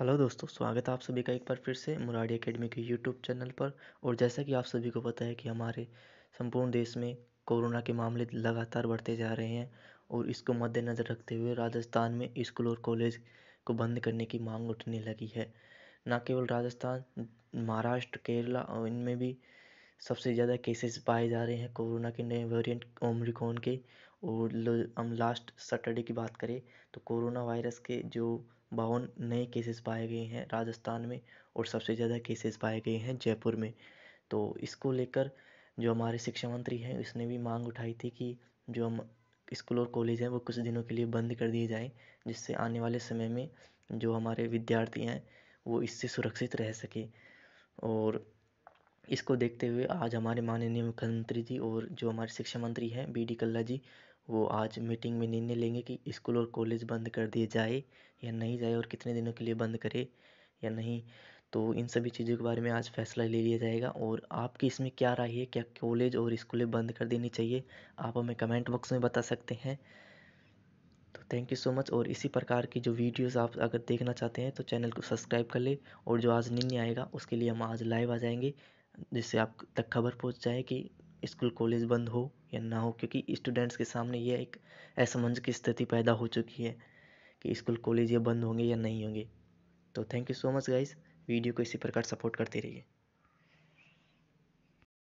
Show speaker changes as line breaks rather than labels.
hello दोस्तों स्वागत है आप सभी का एक बार फिर से मुराडी एकेडमी के यूट्यूब चैनल पर और जैसा कि आप सभी को पता है कि हमारे संपूर्ण देश में कोरोना के मामले लगातार बढ़ते जा रहे हैं और इसको मद्देनज़र रखते हुए राजस्थान में स्कूल और कॉलेज को बंद करने की मांग उठने लगी है न केवल राजस्थान महाराष्ट्र केरला और इनमें भी सबसे ज़्यादा केसेस पाए जा रहे हैं कोरोना के नए वेरिएंट ओम्रिकॉन के और हम लास्ट सैटरडे की बात करें तो कोरोना वायरस के जो बावन नए केसेस पाए गए हैं राजस्थान में और सबसे ज़्यादा केसेस पाए गए हैं जयपुर में तो इसको लेकर जो हमारे शिक्षा मंत्री हैं उसने भी मांग उठाई थी कि जो हम स्कूल और कॉलेज हैं वो कुछ दिनों के लिए बंद कर दिए जाएं जिससे आने वाले समय में जो हमारे विद्यार्थी हैं वो इससे सुरक्षित रह सके और इसको देखते हुए आज हमारे माननीय मुख्यमंत्री जी और जो हमारे शिक्षा मंत्री हैं बी डी कल्ला जी वो आज मीटिंग में निर्णय लेंगे कि स्कूल और कॉलेज बंद कर दिए जाए या नहीं जाए और कितने दिनों के लिए बंद करे या नहीं तो इन सभी चीज़ों के बारे में आज फैसला ले लिया जाएगा और आपकी इसमें क्या राय है क्या कॉलेज और स्कूलें बंद कर देनी चाहिए आप हमें कमेंट बॉक्स में बता सकते हैं तो थैंक यू सो मच और इसी प्रकार की जो वीडियोस आप अगर देखना चाहते हैं तो चैनल को सब्सक्राइब कर ले और जो आज निर्णय आएगा उसके लिए हम आज लाइव आ जाएंगे जिससे आप तक खबर पहुँच जाए कि स्कूल कॉलेज बंद हो या ना हो क्योंकि स्टूडेंट्स के सामने यह एक असमंज की स्थिति पैदा हो चुकी है कि स्कूल कॉलेज ये बंद होंगे या नहीं होंगे तो thank you so much guys video को इसी प्रकार सपोर्ट करते रहिए